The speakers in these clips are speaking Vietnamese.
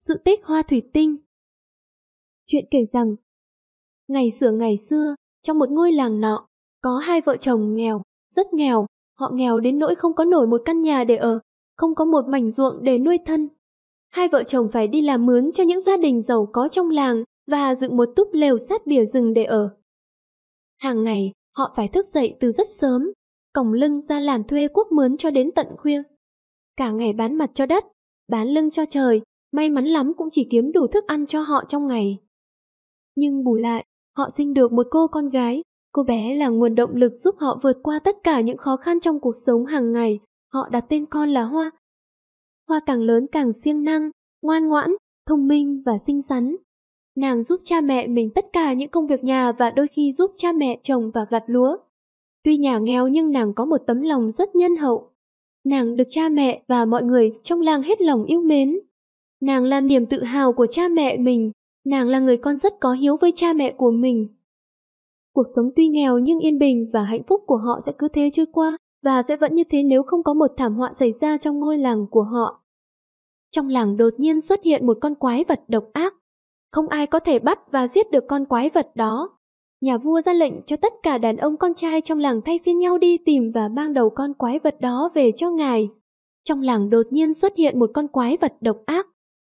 sự tích hoa thủy tinh. Chuyện kể rằng, ngày xưa ngày xưa, trong một ngôi làng nọ, có hai vợ chồng nghèo, rất nghèo, họ nghèo đến nỗi không có nổi một căn nhà để ở, không có một mảnh ruộng để nuôi thân. Hai vợ chồng phải đi làm mướn cho những gia đình giàu có trong làng và dựng một túp lều sát bìa rừng để ở. Hàng ngày, họ phải thức dậy từ rất sớm, còng lưng ra làm thuê quốc mướn cho đến tận khuya. Cả ngày bán mặt cho đất, bán lưng cho trời, may mắn lắm cũng chỉ kiếm đủ thức ăn cho họ trong ngày. Nhưng bù lại, họ sinh được một cô con gái, cô bé là nguồn động lực giúp họ vượt qua tất cả những khó khăn trong cuộc sống hàng ngày, họ đặt tên con là Hoa. Hoa càng lớn càng siêng năng, ngoan ngoãn, thông minh và xinh xắn. Nàng giúp cha mẹ mình tất cả những công việc nhà và đôi khi giúp cha mẹ trồng và gặt lúa. Tuy nhà nghèo nhưng nàng có một tấm lòng rất nhân hậu. Nàng được cha mẹ và mọi người trong làng hết lòng yêu mến. Nàng là niềm tự hào của cha mẹ mình, nàng là người con rất có hiếu với cha mẹ của mình. Cuộc sống tuy nghèo nhưng yên bình và hạnh phúc của họ sẽ cứ thế trôi qua và sẽ vẫn như thế nếu không có một thảm họa xảy ra trong ngôi làng của họ. Trong làng đột nhiên xuất hiện một con quái vật độc ác. Không ai có thể bắt và giết được con quái vật đó. Nhà vua ra lệnh cho tất cả đàn ông con trai trong làng thay phiên nhau đi tìm và mang đầu con quái vật đó về cho ngài. Trong làng đột nhiên xuất hiện một con quái vật độc ác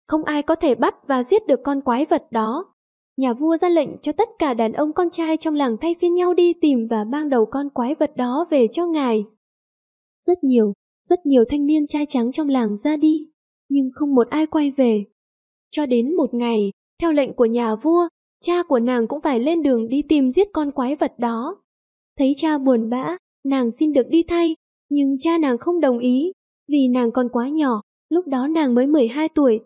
không ai có thể bắt và giết được con quái vật đó. Nhà vua ra lệnh cho tất cả đàn ông con trai trong làng thay phiên nhau đi tìm và mang đầu con quái vật đó về cho ngài. Rất nhiều, rất nhiều thanh niên trai trắng trong làng ra đi, nhưng không một ai quay về. Cho đến một ngày, theo lệnh của nhà vua, cha của nàng cũng phải lên đường đi tìm giết con quái vật đó. Thấy cha buồn bã, nàng xin được đi thay, nhưng cha nàng không đồng ý, vì nàng còn quá nhỏ, lúc đó nàng mới 12 tuổi,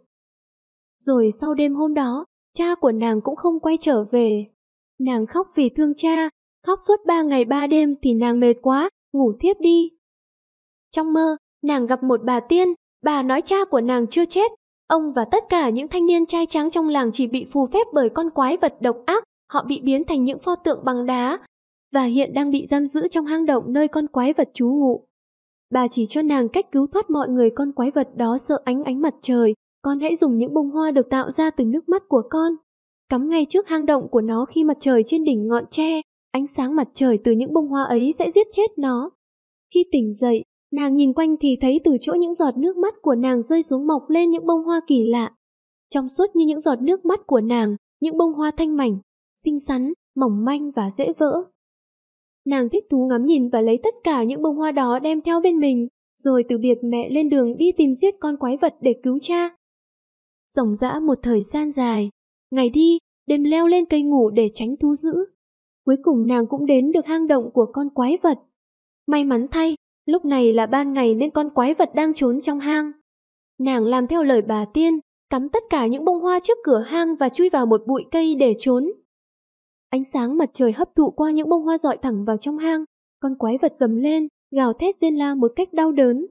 rồi sau đêm hôm đó, cha của nàng cũng không quay trở về. Nàng khóc vì thương cha, khóc suốt ba ngày ba đêm thì nàng mệt quá, ngủ thiếp đi. Trong mơ, nàng gặp một bà tiên, bà nói cha của nàng chưa chết. Ông và tất cả những thanh niên trai trắng trong làng chỉ bị phù phép bởi con quái vật độc ác, họ bị biến thành những pho tượng bằng đá, và hiện đang bị giam giữ trong hang động nơi con quái vật trú ngụ. Bà chỉ cho nàng cách cứu thoát mọi người con quái vật đó sợ ánh ánh mặt trời, con hãy dùng những bông hoa được tạo ra từ nước mắt của con, cắm ngay trước hang động của nó khi mặt trời trên đỉnh ngọn tre, ánh sáng mặt trời từ những bông hoa ấy sẽ giết chết nó. Khi tỉnh dậy, nàng nhìn quanh thì thấy từ chỗ những giọt nước mắt của nàng rơi xuống mọc lên những bông hoa kỳ lạ. Trong suốt như những giọt nước mắt của nàng, những bông hoa thanh mảnh, xinh xắn, mỏng manh và dễ vỡ. Nàng thích thú ngắm nhìn và lấy tất cả những bông hoa đó đem theo bên mình, rồi từ biệt mẹ lên đường đi tìm giết con quái vật để cứu cha ròng dã một thời gian dài, ngày đi, đêm leo lên cây ngủ để tránh thú dữ. Cuối cùng nàng cũng đến được hang động của con quái vật. May mắn thay, lúc này là ban ngày nên con quái vật đang trốn trong hang. Nàng làm theo lời bà tiên, cắm tất cả những bông hoa trước cửa hang và chui vào một bụi cây để trốn. Ánh sáng mặt trời hấp thụ qua những bông hoa dọi thẳng vào trong hang, con quái vật gầm lên, gào thét rên la một cách đau đớn.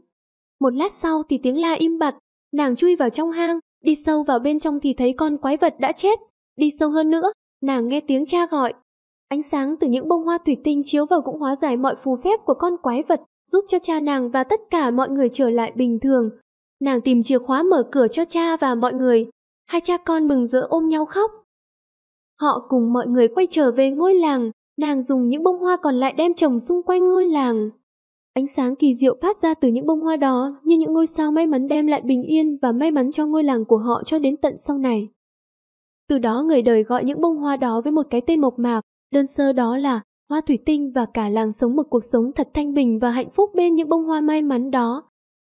Một lát sau thì tiếng la im bặt, nàng chui vào trong hang, Đi sâu vào bên trong thì thấy con quái vật đã chết. Đi sâu hơn nữa, nàng nghe tiếng cha gọi. Ánh sáng từ những bông hoa thủy tinh chiếu vào cũng hóa giải mọi phù phép của con quái vật, giúp cho cha nàng và tất cả mọi người trở lại bình thường. Nàng tìm chìa khóa mở cửa cho cha và mọi người. Hai cha con mừng rỡ ôm nhau khóc. Họ cùng mọi người quay trở về ngôi làng, nàng dùng những bông hoa còn lại đem trồng xung quanh ngôi làng. Ánh sáng kỳ diệu phát ra từ những bông hoa đó như những ngôi sao may mắn đem lại bình yên và may mắn cho ngôi làng của họ cho đến tận sau này. Từ đó người đời gọi những bông hoa đó với một cái tên mộc mạc, đơn sơ đó là hoa thủy tinh và cả làng sống một cuộc sống thật thanh bình và hạnh phúc bên những bông hoa may mắn đó.